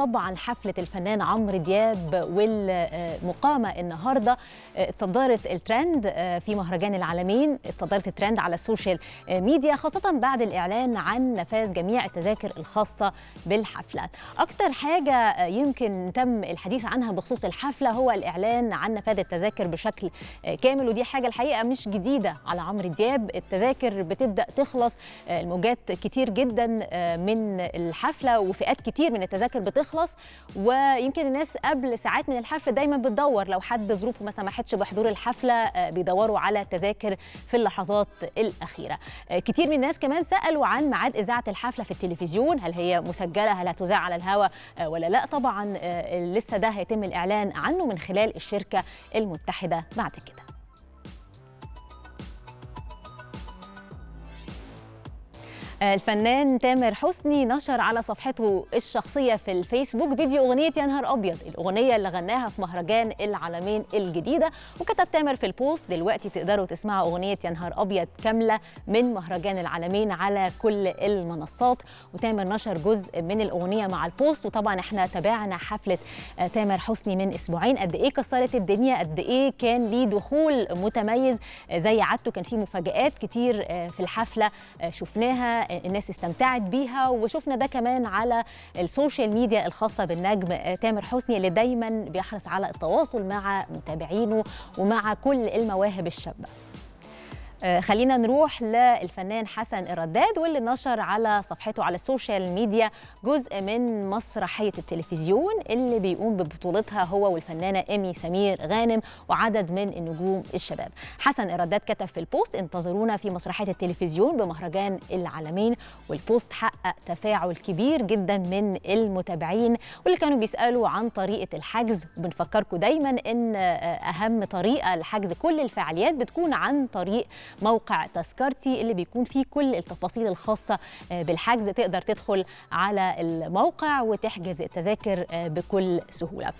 طبعا حفلة الفنان عمرو دياب والمقامة النهاردة اتصدرت الترند آه، في مهرجان العالمين اتصدرت الترند على السوشيال ميديا خاصة بعد الإعلان عن نفاذ جميع التذاكر الخاصة بالحفلات أكتر حاجة آه، يمكن تم الحديث عنها بخصوص الحفلة هو الإعلان عن نفاذ التذاكر بشكل كامل ودي حاجة الحقيقة مش جديدة على عمرو دياب التذاكر بتبدأ تخلص الموجات آه، كتير جدا من الحفلة وفئات كتير من التذاكر بتخلص تخلص ويمكن الناس قبل ساعات من الحفله دايما بتدور لو حد ظروفه ما سمحتش بحضور الحفله آه، بيدوروا على تذاكر في اللحظات الاخيره آه، كتير من الناس كمان سالوا عن ميعاد اذاعه الحفله في التلفزيون هل هي مسجله هل هتذاع على الهواء آه، ولا لا طبعا لسه ده هيتم الاعلان عنه من خلال الشركه المتحده بعد كده الفنان تامر حسني نشر على صفحته الشخصية في الفيسبوك فيديو أغنية يا نهار أبيض الأغنية اللي غناها في مهرجان العالمين الجديدة وكتب تامر في البوست دلوقتي تقدروا تسمعوا أغنية يا نهار أبيض كاملة من مهرجان العالمين على كل المنصات وتامر نشر جزء من الأغنية مع البوست وطبعا احنا تابعنا حفلة آه، تامر حسني من أسبوعين قد إيه كسرت الدنيا قد إيه كان ليه دخول متميز آه، زي عادته كان في مفاجآت كتير آه، في الحفلة شفناها الناس استمتعت بيها وشفنا ده كمان على السوشيال ميديا الخاصه بالنجم تامر حسني اللي دايما بيحرص على التواصل مع متابعينه ومع كل المواهب الشابه آه، خلينا نروح للفنان حسن الرداد واللي نشر على صفحته على السوشيال ميديا جزء من مسرحيه التلفزيون اللي بيقوم ببطولتها هو والفنانه ايمي سمير غانم وعدد من النجوم الشباب. حسن الرداد كتب في البوست انتظرونا في مسرحيه التلفزيون بمهرجان العالمين والبوست حقق تفاعل كبير جدا من المتابعين واللي كانوا بيسالوا عن طريقه الحجز وبنفكركم دايما ان آه، اهم طريقه لحجز كل الفعاليات بتكون عن طريق موقع تذكرتي اللي بيكون فيه كل التفاصيل الخاصه آه، بالحجز تقدر تدخل على الموقع وتحجز التذاكر آه، بكل سهوله